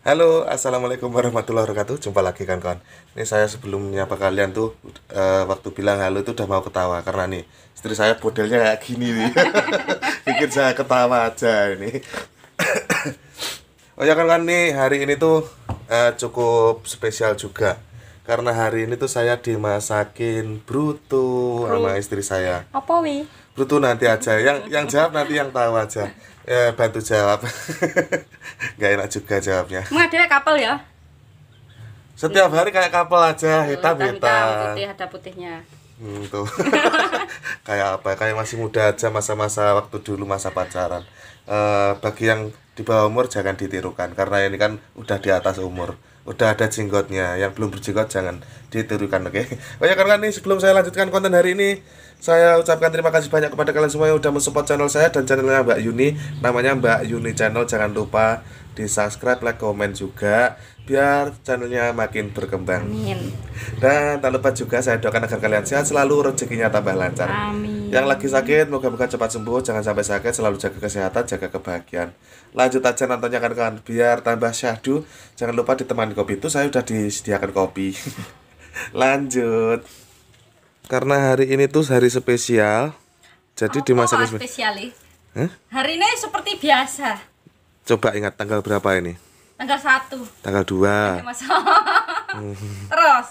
Halo, assalamualaikum warahmatullahi wabarakatuh. Jumpa lagi kan kawan. Ini saya sebelumnya apa kalian tuh uh, waktu bilang halo itu udah mau ketawa karena nih istri saya modelnya kayak gini nih. Bikin saya ketawa aja ini. oh ya kan kan nih hari ini tuh uh, cukup spesial juga karena hari ini tuh saya dimasakin bruto sama istri saya. Apa wi? itu nanti aja yang yang jawab nanti yang tahu aja eh, bantu jawab nggak enak juga jawabnya mau ada kapal ya setiap hari kayak kapal aja oh, hitam hitam, hitam putih ada putihnya hmm, tuh kayak apa kayak masih muda aja masa-masa waktu dulu masa pacaran eh, bagi yang di bawah umur jangan ditirukan karena ini kan udah di atas umur udah ada jenggotnya yang belum berjenggot jangan ditirukan oke okay? Oh ya, karena nih sebelum saya lanjutkan konten hari ini saya ucapkan terima kasih banyak kepada kalian semua yang udah mensupport channel saya dan channelnya Mbak Yuni namanya Mbak Yuni channel jangan lupa di subscribe like komen juga biar channelnya makin berkembang Amin. dan tak lupa juga saya doakan agar kalian sehat selalu rezekinya tambah lancar Amin. yang lagi sakit moga-moga cepat sembuh jangan sampai sakit selalu jaga kesehatan jaga kebahagiaan lanjut aja nontonnya kan kan biar tambah syahdu jangan lupa ditemani kopi itu saya sudah disediakan kopi lanjut karena hari ini tuh hari spesial jadi oh, dimasak spesial huh? hari ini seperti biasa coba ingat tanggal berapa ini tanggal satu tanggal dua terus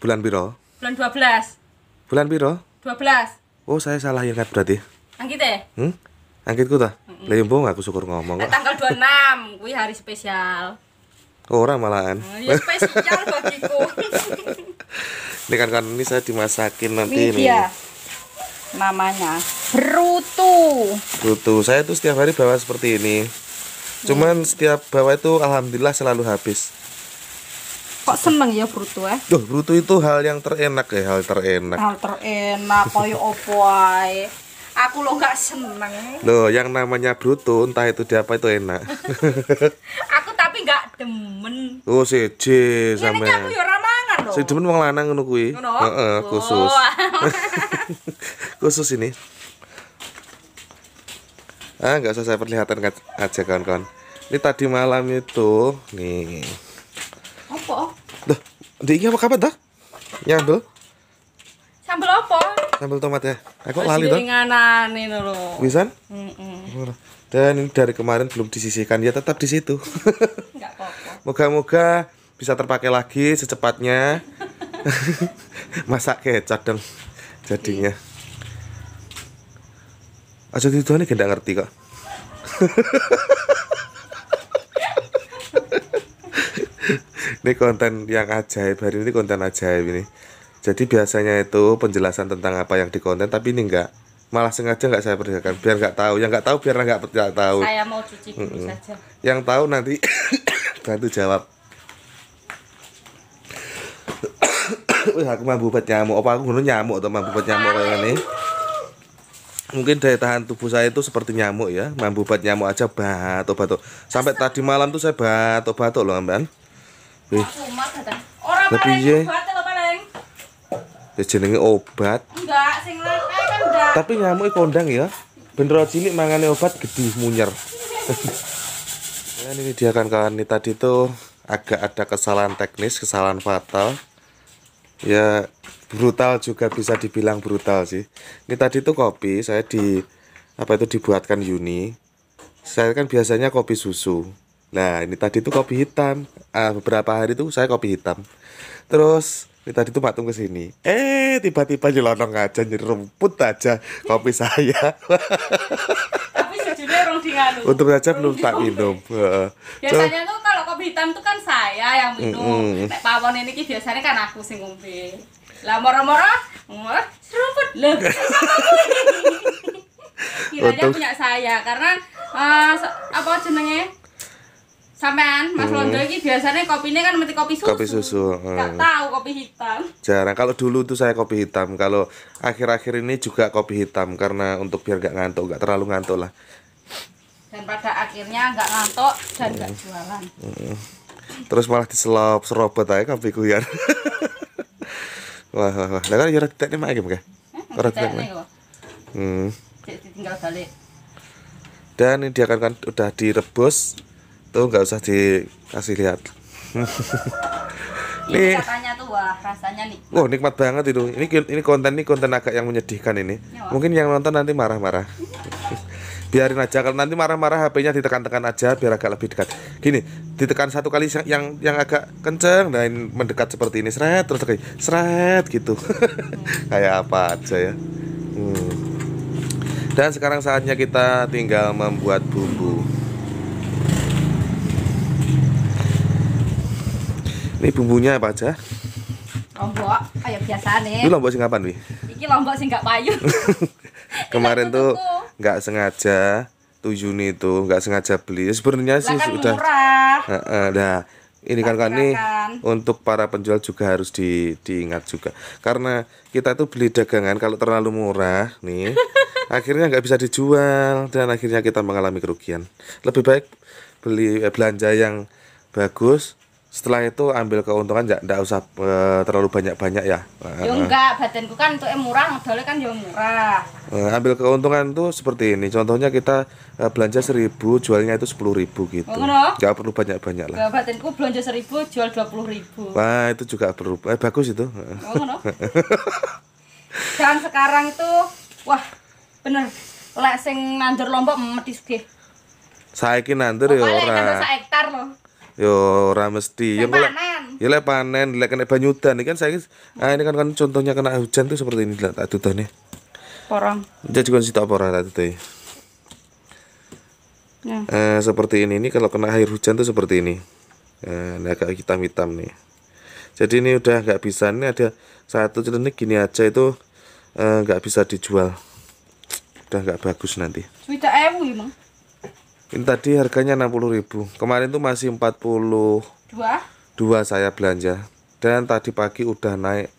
bulan piro bulan 12 bulan piro 12 oh saya salah ingat berarti angkit hmm? ya hmm? angkitku tuh mm -mm. lembong aku syukur ngomong nah, tanggal 26 wih hari spesial orang malahan nah, ya ini kan kan ini saya dimasakin nanti ini dia namanya brutu brutu saya tuh setiap hari bawa seperti ini cuman hmm. setiap bawa itu alhamdulillah selalu habis kok seneng ya brutu eh Duh, brutu itu hal yang terenak ya hal terenak hal terenak koyo ya opo ae aku lo nggak seneng lo yang namanya Brutu entah itu diapa itu enak aku tapi gak demen. Oh, seje sampe. Ini aku ya ora mangan lho. Sing demen wong lanang ngono kuwi. Heeh, oh. khusus. khusus ini. Ah, nggak usah saya perlihatkan aja kawan-kawan. Ini tadi malam itu, nih. Apa? Duh, di ini apa kabar dah? Nyambel. Sambel opo sambal tomat ya aku nah, lali dong nganane mm wisan dan ini dari kemarin belum disisihkan ya tetap di situ moga-moga bisa terpakai lagi secepatnya masak kecap dong jadinya aja itu ini gak ngerti kok ini konten yang ajaib hari ini konten ajaib ini jadi biasanya itu penjelasan tentang apa yang di konten tapi ini enggak malah sengaja enggak saya perlihatkan biar nggak tahu yang nggak tahu biar nggak nggak tahu saya mau cuci dulu mm -mm. saja yang tahu nanti bantu jawab Wih, aku mampu buat nyamuk apa aku ngono nyamuk atau mampu buat nyamuk kayak ini mungkin daya tahan tubuh saya itu seperti nyamuk ya mampu buat nyamuk aja batuk batuk sampai tadi malam tuh saya batuk ya. batuk loh amban Wih. lebih ya Ya jenenge obat. Enggak, sing lakae kan enggak. Tapi kondang ya. Bener sini mangane obat gede munyer. Dan nah, ini dia kan kawan ini tadi tuh agak ada kesalahan teknis, kesalahan fatal. Ya brutal juga bisa dibilang brutal sih. Ini tadi tuh kopi saya di apa itu dibuatkan Yuni. Saya kan biasanya kopi susu. Nah, ini tadi tuh kopi hitam. Ah, beberapa hari tuh saya kopi hitam. Terus ini tadi tuh patung ke sini eh tiba-tiba nyelonong aja nyerumput aja kopi saya tapi sejujurnya orang dinganu untuk aja belum tak minum biasanya tuh kalau kopi hitam tuh kan saya yang minum mm -mm. pawon ini biasanya kan aku sing ngombe lah moro-moro moro serumput loh kiranya Untuk... punya saya karena uh, apa jenenge sampean Mas hmm. Londo ini biasanya kopinya kan mesti kopi susu. Kopi susu. Hmm. Gak tahu kopi hitam. Jarang. Kalau dulu tuh saya kopi hitam. Kalau akhir-akhir ini juga kopi hitam karena untuk biar gak ngantuk, gak terlalu ngantuk lah. Dan pada akhirnya gak ngantuk dan hmm. gak jualan. Hmm. Terus malah diselop serobot aja kopi kuyar wah wah wah. Lah orang tidak nih macam iki, orang tidak nih Hmm. hmm. Tinggal balik. Dan ini dia kan, kan udah direbus tuh nggak usah dikasih lihat ini katanya tuh wah rasanya nikmat. Wah, nikmat banget itu. Ini ini konten ini konten agak yang menyedihkan ini. Ya, Mungkin yang nonton nanti marah-marah. Biarin aja kalau nanti marah-marah HP-nya ditekan-tekan aja biar agak lebih dekat. Gini, ditekan satu kali yang yang, agak kenceng dan nah mendekat seperti ini. Seret terus kayak seret gitu. Hmm. Kayak apa aja ya. Hmm. Dan sekarang saatnya kita tinggal membuat bumbu. Ini bumbunya apa aja? Lombok, kayak biasa nih. Ini lombok sing kapan, Wi? Iki lombok sing gak payu. Kemarin tuh nggak sengaja tujuh nih tuh nggak sengaja beli. Ya sebenarnya sih kan sudah murah. Uh, uh, nah, ini kan kan ini untuk para penjual juga harus di, diingat juga karena kita tuh beli dagangan kalau terlalu murah nih akhirnya nggak bisa dijual dan akhirnya kita mengalami kerugian lebih baik beli eh, belanja yang bagus setelah itu ambil keuntungan ya enggak usah e, terlalu banyak-banyak ya. Ya eh, eh. enggak, badanku kan untuk murah, modalnya kan ya murah. E, ambil keuntungan tuh seperti ini. Contohnya kita e, belanja 1000, jualnya itu 10000 gitu. Oh, Enggak perlu banyak-banyak lah. Enggak, badanku belanja 1000, jual 20000. Wah, itu juga perlu. Eh bagus itu. Oh, Dan sekarang itu wah, bener lek sing nandur lombok mm, medis ge. Saiki nandur oh, ya ora. Saiki hektar loh yo ora mesti yo lek yo lek panen lek kena banyudan ini kan saya ah ini kan kan contohnya kena hujan tuh seperti ini tak nih. porong jadi kan si porong tak tutah Ya. Eh, seperti ini ini kalau kena air hujan tuh seperti ini eh, ini nah, agak hitam-hitam nih jadi ini udah nggak bisa ini ada satu celenik gini aja itu eh, nggak eh, bisa dijual udah nggak bagus nanti Sudah ewu emang ini tadi harganya 60.000. Kemarin tuh masih 42. Dua saya belanja. Dan tadi pagi udah naik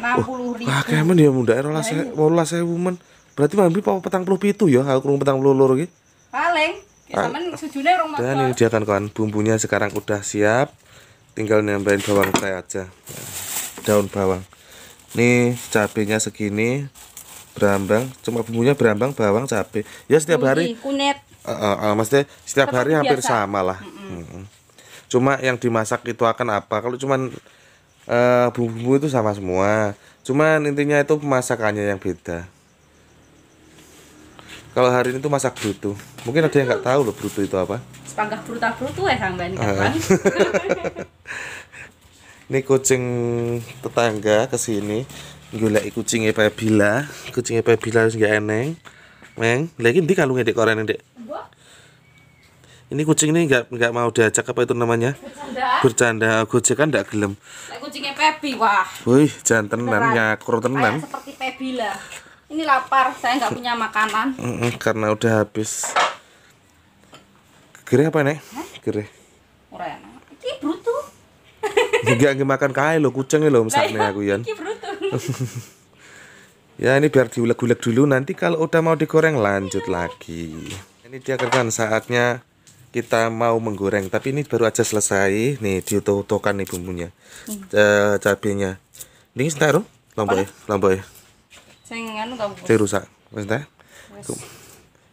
60.000. Oh, kayak ya muda era nah, saya, mau saya woman. Berarti mambi apa petang puluh pitu ya, aku kurung petang puluh loro iki. Paling. Kayak sujune ah. rong Dan ini dia kan kawan bumbunya sekarang udah siap. Tinggal nambahin bawang putih aja. Daun bawang. Ini cabenya segini berambang cuma bumbunya berambang bawang cabe ya setiap hari kunyit uh, uh, maksudnya setiap hari biasa. hampir sama lah mm -mm. cuma yang dimasak itu akan apa kalau cuman bumbu eh, bumbu-bumbu itu sama semua cuman intinya itu masakannya yang beda kalau hari ini tuh masak bruto mungkin ada yang nggak tahu loh bruto itu apa sepangkah bruta bruto ya sampean uh. ini kucing tetangga kesini golek kucingnya Pebila kucingnya Pebila harus nggak eneng meng lagi nanti kalau ngedek koran ngedek ini kucing ini nggak nggak mau diajak apa itu namanya bercanda bercanda gojek kan nggak gelem nah, kucingnya Pebi wah wih jangan tenang nyakur tenan Kayak seperti Pebi lah ini lapar saya nggak punya makanan mm -mm, karena udah habis gereh apa nih gereh ora enak bruto. Juga nggak makan kail lo kucingnya lo misalnya iya, aku yan ini brutu ya ini biar diulek-ulek dulu nanti kalau udah mau digoreng lanjut lagi ini dia kan saatnya kita mau menggoreng tapi ini baru aja selesai nih diutuh-utuhkan nih bumbunya hmm. e, cabenya ini taruh lombok ya lombok ya saya rusak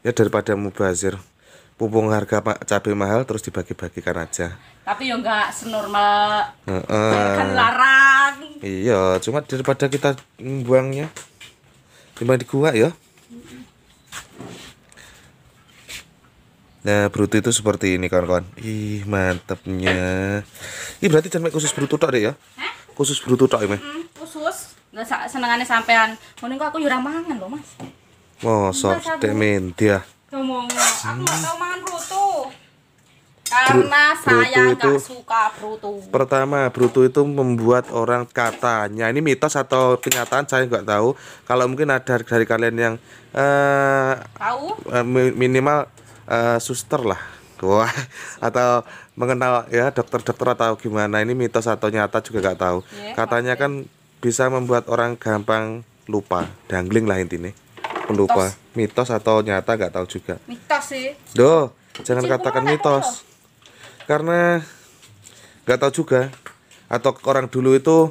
ya daripada mubazir pupung harga pak cabai mahal terus dibagi-bagikan aja tapi ya enggak senormal uh, uh. larang iya cuma daripada kita buangnya cuma di gua ya Nah, bruto itu seperti ini kawan-kawan. Ih, mantepnya. Ih, berarti jangan khusus bruto tok ya. Hah? Khusus bruto tok ya, Mas. Hmm, khusus. nggak senengane sampean. Mending kok aku yo mangan loh, Mas. Mosok dek dia. Ah. Ngomong, aku nggak tahu hmm. mangan bruto. Karena Bru saya nggak suka bruto. Pertama, bruto itu membuat orang katanya ini mitos atau kenyataan saya nggak tahu. Kalau mungkin ada dari kalian yang uh, tahu eh, minimal uh, suster lah Wah, atau mengenal ya dokter-dokter atau gimana ini mitos atau nyata juga nggak tahu. Iya, Katanya kan bisa membuat orang gampang lupa, dangling lah intinya. Lupa, mitos, atau nyata nggak tahu juga. Mitos sih. Doh, jangan katakan mitos. Karena nggak tahu juga atau orang dulu itu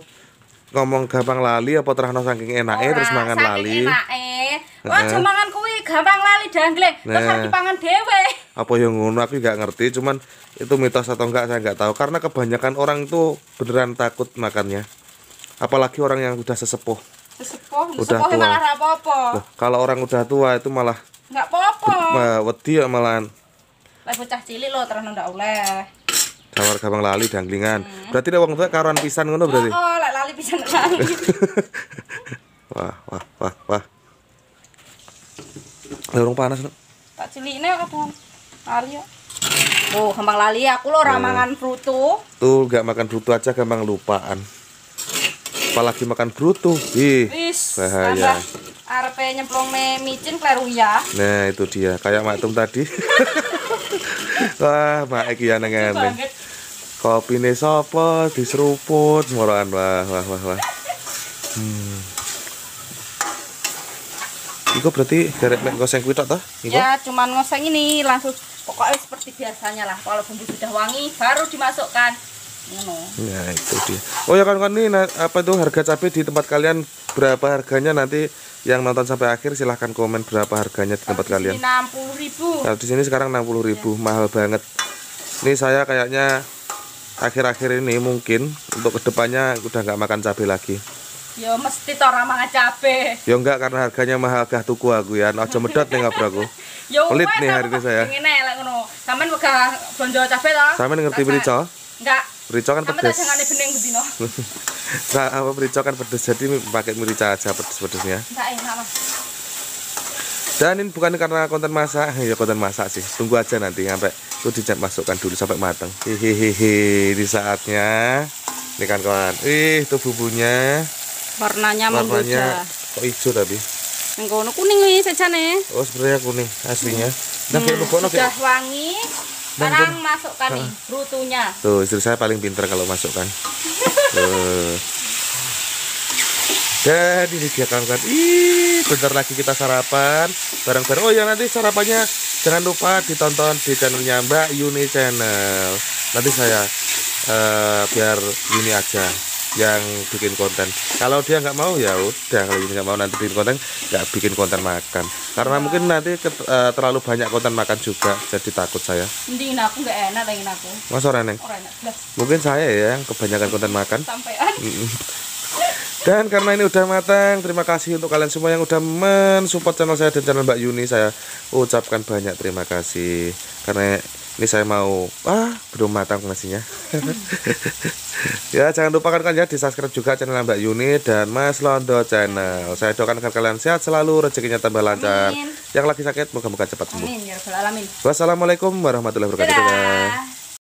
ngomong gampang lali apa terahno saking enak terus mangan lali. eh Wah, uh mangan gampang lali dangling nah, terus harus dipangan dewe apa yang ngono aku nggak ngerti cuman itu mitos atau enggak saya nggak tahu karena kebanyakan orang itu beneran takut makannya apalagi orang yang udah sesepuh sesepuh udah sesepuh ya tua. malah apa-apa kalau orang udah tua itu malah nggak apa-apa wedi ya malahan lah bocah cilik lo terus ndak oleh Kamar gampang lali danglingan. Hmm. Berarti dia wong tua karuan pisan ngono berarti. Oh, oh lali pisan lali. wah, wah, wah, wah. Lorong panas, Nuk. Tak cilikne kadang lari ya. Oh, gampang lali aku lo ora iya. mangan frutu. Tuh, gak makan frutu aja gampang lupaan. Apalagi makan frutu. Ih, bahaya. Arep nyemplung me micin kleru ya. Nah, itu dia. Kayak maktum tadi. Wah, mak iki ya nang ngene. Kopine sapa diseruput semoran wah wah wah wah. Hmm. Iku berarti derek mek ngoseng kuwi toh? Iku? Ya, cuman ngoseng ini langsung pokoknya seperti biasanya lah. Kalau bumbu sudah wangi baru dimasukkan. Ngono. Ya, itu dia. Oh ya kan kan ini apa tuh harga cabai di tempat kalian berapa harganya nanti yang nonton sampai akhir silahkan komen berapa harganya di tempat Kalau kalian. Enam puluh ribu. Kalau nah, di sini sekarang enam puluh ribu, ya. mahal banget. Ini saya kayaknya akhir-akhir ini mungkin untuk kedepannya udah nggak makan cabai lagi. Ya mesti to ora mangan cabe. Ya enggak karena harganya mahal gah tuku aku ya. Aja medot ning ngabrak aku. Ya pelit nih hari ini saya. Ngene lek ngono. Sampeyan wegah blonjo cabe to? Sampeyan ngerti mrica? Enggak. Merica kan pedes. Sampe jangan bening bedino. Sa apa merica kan pedes. Jadi pakai mirica aja pedes-pedesnya. Enggak enak, Mas. Dan ini bukan karena konten masak, ya konten masak sih. Tunggu aja nanti sampai tuh dicat masukkan dulu sampai matang. Hehehe, di saatnya. Ini kan kawan. Ih, tuh bumbunya warnanya warnanya kok hijau tadi yang kono kuning nih saja nih ya. oh sebenarnya kuning aslinya hmm. nah hmm. kono sudah wangi nah, sekarang masukkan nih rutunya tuh istri saya paling pintar kalau masukkan jadi disediakan kan ih bentar lagi kita sarapan bareng-bareng oh ya nanti sarapannya jangan lupa ditonton di channelnya Mbak Yuni Channel nanti saya uh, biar Yuni aja yang bikin konten kalau dia nggak mau ya udah kalau nggak mau nanti bikin konten nggak bikin konten makan karena ya. mungkin nanti ke, uh, terlalu banyak konten makan juga jadi takut saya mending aku nggak enak pengen aku mas orang enak mungkin saya ya yang kebanyakan konten makan Dan karena ini udah matang, terima kasih untuk kalian semua yang udah mensupport channel saya dan channel Mbak Yuni. Saya ucapkan banyak terima kasih karena ini saya mau ah belum matang nasinya ya jangan lupakan kan ya di subscribe juga channel Mbak Yuni dan Mas Londo channel saya doakan agar kalian sehat selalu rezekinya tambah lancar amin. yang lagi sakit moga-moga cepat sembuh amin, ya alamin. wassalamualaikum warahmatullahi wabarakatuh Dadah.